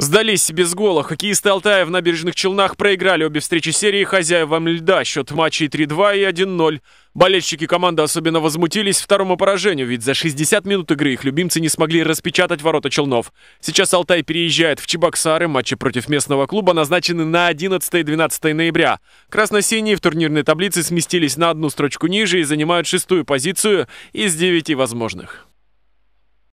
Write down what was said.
Сдались без гола. Хоккеисты Алтая в набережных Челнах проиграли обе встречи серии хозяевам льда. Счет матчей 3-2 и 1-0. Болельщики команды особенно возмутились второму поражению, ведь за 60 минут игры их любимцы не смогли распечатать ворота Челнов. Сейчас Алтай переезжает в Чебоксары. Матчи против местного клуба назначены на 11 и 12 ноября. Красно-синие в турнирной таблице сместились на одну строчку ниже и занимают шестую позицию из девяти возможных.